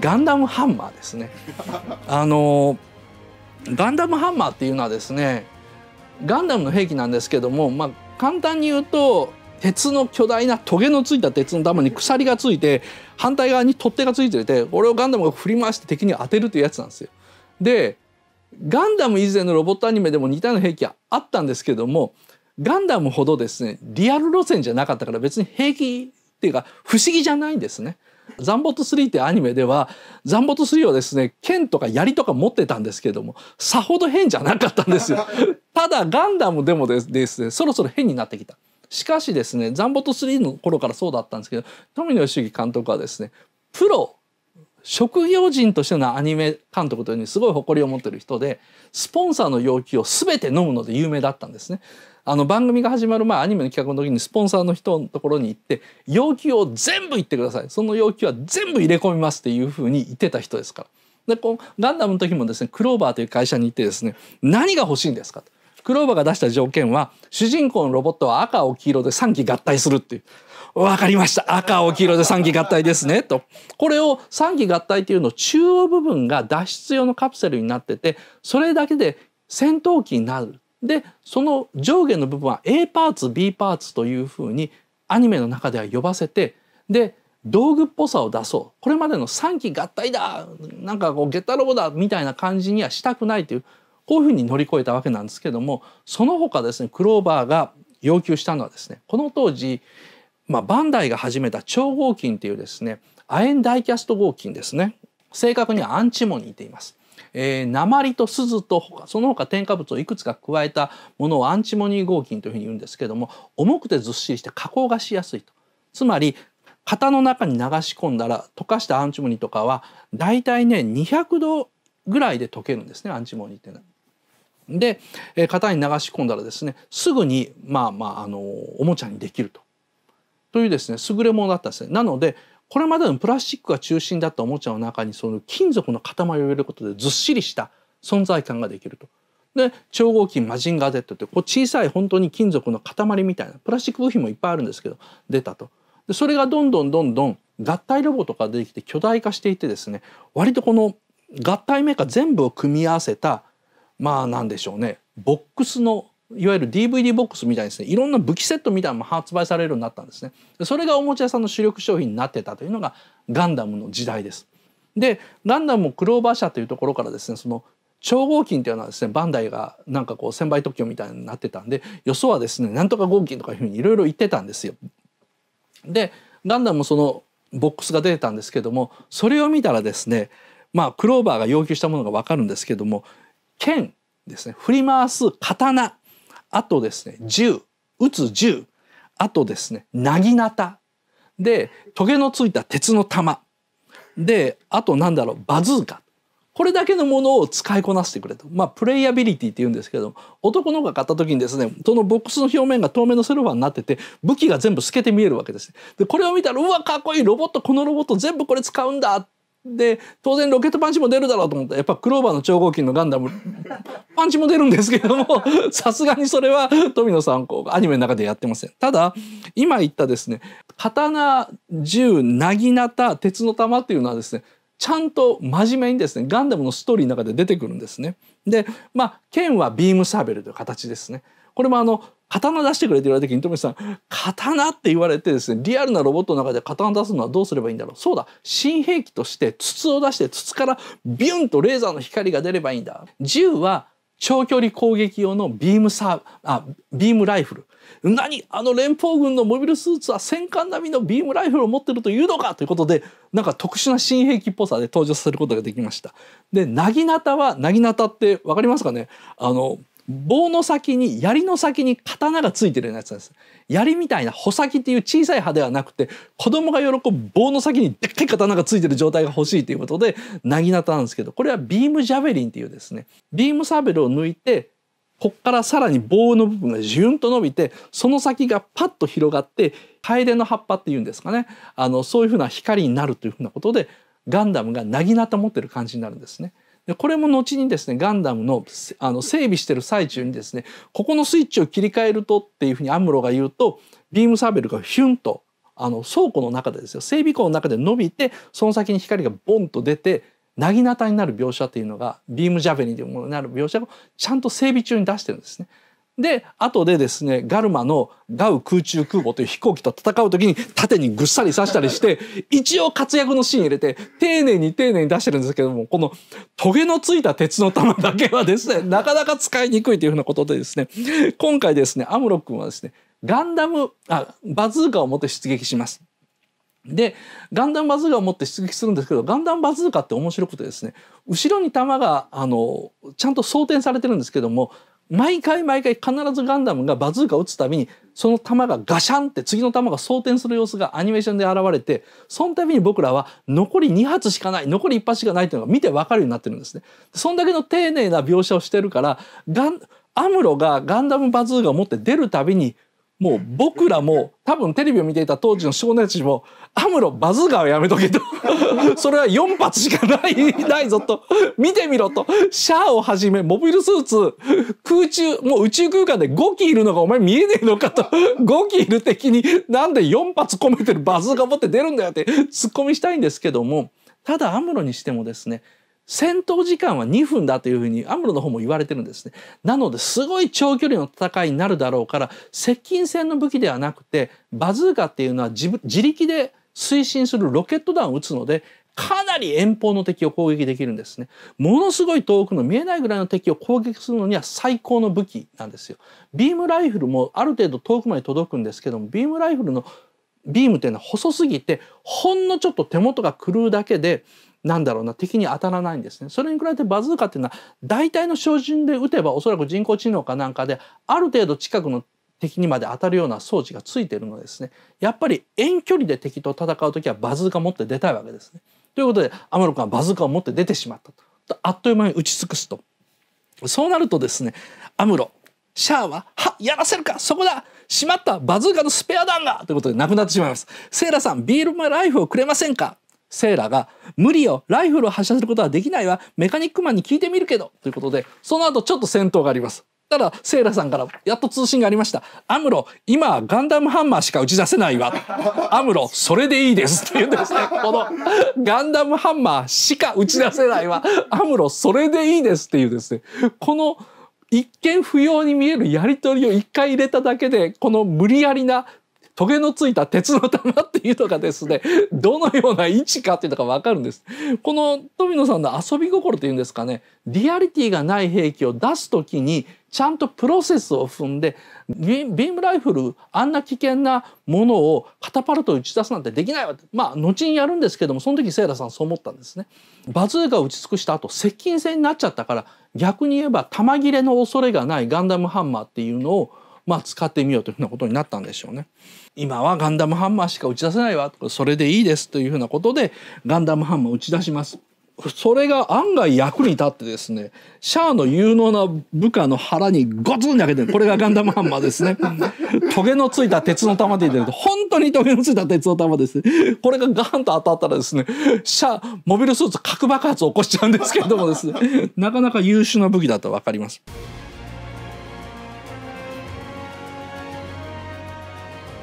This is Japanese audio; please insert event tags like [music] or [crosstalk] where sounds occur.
ガンダムハンマーですね。[laughs] あのガンダムハンマーっていうのはですねガンダムの兵器なんですけども、まあ、簡単に言うと鉄の巨大なトゲのついた鉄の玉に鎖がついて反対側に取っ手がついててこれをガンダムが振り回して敵に当てるというやつなんですよ。でガンダム以前のロボットアニメでも似たような兵器はあったんですけどもガンダムほどですねリアル路線じゃなかったから別に兵器ていうか不思議じゃないんですね。ザンボット3ってアニメではザンボット3はですね剣とか槍とか持ってたんですけどもさほど変じゃなかったんですよ [laughs] ただガンダムでもですねそろそろ変になってきたしかしですねザンボット3の頃からそうだったんですけど富野義行監督はですねプロ職業人としてのアニメ監督というのにすごい誇りを持ってる人でスポンサーの要求を全て飲むので有名だったんですね。あの番組が始まる前アニメの企画の時にスポンサーの人のところに行って要求を全部言ってくださいその要求は全部入れ込みますっていうふうに言ってた人ですから。でこのガンダムの時もですねクローバーという会社に行ってですね何が欲しいんですかと。クローバーが出した条件は主人公のロボットは赤を黄色で3機合体するっていうわかりました。赤、青、黄色で3基合体ですね。と。これを3基合体というの中央部分が脱出用のカプセルになってて、それだけで戦闘機になる。で、その上下の部分は A パーツ、B パーツというふうにアニメの中では呼ばせて、で、道具っぽさを出そう。これまでの3機合体だなんかこう、ゲッタロボだみたいな感じにはしたくないという、こういうふうに乗り越えたわけなんですけども、その他ですね、クローバーが要求したのはですね、この当時、まあ、バンダイが始めた超合金っていうですね亜鉛ダイキャスト合金ですね正確にはアンチモニーっています。えー、鉛と鈴とその他添加物をいくつか加えたものをアンチモニー合金というふうに言うんですけども重くてずっしりして加工がしやすいとつまり型の中に流し込んだら溶かしたアンチモニーとかはだいたいね200度ぐらいで溶けるんですねアンチモニーっていうのは。で、えー、型に流し込んだらですねすぐにまあまあ、あのー、おもちゃにできるとというですね優れものだったんですね。なのでこれまでのプラスチックが中心だったおもちゃの中にその金属の塊を入れることでずっしりした存在感ができると。で超合金マジンガー Z ってこう小さい本当に金属の塊みたいなプラスチック部品もいっぱいあるんですけど出たと。でそれがどんどんどんどん合体ロボとかできて巨大化していてですね割とこの合体メーカー全部を組み合わせたまあ何でしょうねボックスのいわゆる DVD ボックスみたいにですねいろんな武器セットみたいなのも発売されるようになったんですねそれがおもちゃ屋さんの主力商品になってたというのがガンダムの時代ですでガンダムもクローバー社というところからですねその超合金というのはですねバンダイがなんかこう1,000倍特許みたいになってたんでよそはですねなんとか合金とかいうふうにいろいろ言ってたんですよ。でガンダムもそのボックスが出てたんですけどもそれを見たらですねまあクローバーが要求したものが分かるんですけども剣ですね振り回す刀あとですね銃撃つ銃あとですねなぎなたでトゲのついた鉄の玉であとなんだろうバズーカこれだけのものを使いこなしてくれと。まあ、プレイアビリティって言うんですけど男の方が買った時にですね、そのボックスの表面が透明のセロファンになってて、武器が全部透けて見えるわけです。で、これを見たら、うわ、かっこいいロボット、このロボット全部これ使うんだっで当然ロケットパンチも出るだろうと思ったらやっぱクローバーの超合金のガンダムパンチも出るんですけども [laughs] さすがにそれは富野さんこうアニメの中でやってませんただ今言ったですね刀銃なぎなた鉄の玉っていうのはですねちゃんと真面目にですねガンダムのストーリーの中で出てくるんですねでまあ剣はビームサーベルという形ですねこれもあの刀出してくれって言われた時に富士さん「刀」って言われてですねリアルなロボットの中で刀出すのはどうすればいいんだろうそうだ新兵器として筒を出して筒からビュンとレーザーの光が出ればいいんだ銃は長距離攻撃用のビームサーあビームライフル何あの連邦軍のモビルスーツは戦艦並みのビームライフルを持ってるというのかということでなんか特殊な新兵器っぽさで登場させることができました。でなぎなたはなぎなたって分かりますかねあの棒の先に槍の先に刀がついてるやつなんです槍みたいな穂先っていう小さい刃ではなくて子供が喜ぶ棒の先にでっかい刀がついてる状態が欲しいということでなぎなたなんですけどこれはビームジャベリンっていうですねビームサーベルを抜いてこっからさらに棒の部分がジュンと伸びてその先がパッと広がって楓の葉っぱっていうんですかねあのそういうふうな光になるというふうなことでガンダムがなぎなた持ってる感じになるんですね。でこれも後にですねガンダムのあの整備してる最中にですねここのスイッチを切り替えるとっていうふうにアムロが言うとビームサーベルがヒュンとあの倉庫の中でですよ整備庫の中で伸びてその先に光がボンと出てなぎなたになる描写というのがビームジャベリンというものになる描写をちゃんと整備中に出してるんですね。で後でですねガルマのガウ空中空母という飛行機と戦う時に縦にぐっさり刺したりして一応活躍のシーン入れて丁寧に丁寧に出してるんですけどもこのトゲのついた鉄の玉だけはですねなかなか使いにくいというふうなことでですね今回ですねアムロ君はですねガンダムあバズーカを持って出撃します。でガンダムバズーカを持って出撃するんですけどガンダムバズーカって面白くてですね後ろに弾があのちゃんと装填されてるんですけども毎回毎回必ずガンダムがバズーカ撃つたびにその弾がガシャンって次の弾が装填する様子がアニメーションで現れてその度に僕らは残り2発しかない残り1発しかないというのが見て分かるようになってるんですね。そんだけの丁寧な描写をしてるからガンアムロがガンダムバズーカを持って出るたびにもう僕らも多分テレビを見ていた当時の少年たちも「アムロバズーガはやめとけ」と「それは4発しかないないぞ」と「見てみろ」と「シャアをはじめモビルスーツ空中もう宇宙空間で5機いるのがお前見えねえのか」と「5機いる敵になんで4発込めてるバズーカ持って出るんだよ」ってツッコミしたいんですけどもただアムロにしてもですね戦闘時間は2分だというふうにアムロの方も言われてるんですね。なのですごい長距離の戦いになるだろうから接近戦の武器ではなくてバズーカっていうのは自自力で推進するロケット弾を撃つのでかなり遠方の敵を攻撃できるんですね。ものすごい遠くの見えないぐらいの敵を攻撃するのには最高の武器なんですよ。ビームライフルもある程度遠くまで届くんですけどもビームライフルのビームっていうのは細すぎてほんのちょっと手元が狂うだけでなんだろうな敵に当たらないんですね。それに比べてバズーカっていうのは大体の照準で撃てばおそらく人工知能かなんかである程度近くの敵にまで当たるような装置がついてるのですねやっぱり遠距離で敵と戦う時はバズーカ持って出たいわけですね。ということでアムロ君はバズーカを持って出てしまったとあっという間に打ち尽くすとそうなるとですねアムロシャアは「はやらせるかそこだしまったバズーカのスペア弾が!」ということでなくなってしまいます。セイラさんビールマライフをくれませんかセーラが「無理よライフルを発射することはできないわメカニックマンに聞いてみるけど」ということでその後ちょっと戦闘があります。ただセーラさんからやっと通信がありました「アムロ今ガンダムハンマーしか打ち出せないわ」[laughs]「アムロそれでいいです」って言うんですねこの「ガンダムハンマーしか打ち出せないわ」「アムロそれでいいです」っていうですねこの一見不要に見えるやり取りを一回入れただけでこの無理やりなトゲのついた鉄の玉っていうのがですね [laughs] どのような位置かっていうのが分かるんですこの富野さんの遊び心っていうんですかねリアリティがない兵器を出す時にちゃんとプロセスを踏んでビームライフルあんな危険なものをカタパルト打ち出すなんてできないわまあ後にやるんですけどもその時セイラさんそう思ったんですね。バズーカを打ち尽くした後接近戦になっちゃったから逆に言えば弾切れの恐れがないガンダムハンマーっていうのをまあ使ってみようというふうなことになったんでしょうね。今はガンダムハンマーしか打ち出せないわそれでいいですというふうなことでガンダムハンマー打ち出します。それが案外役に立ってですねシャアの有能な部下の腹にゴツンって開けてこれがガンダムハンマーですね [laughs] トゲのついた鉄の玉で言れると本当にトゲのついた鉄の玉ですねこれがガンと当たったらですねシャアモビルスーツ核爆発を起こしちゃうんですけれどもですねなかなか優秀な武器だとわかります。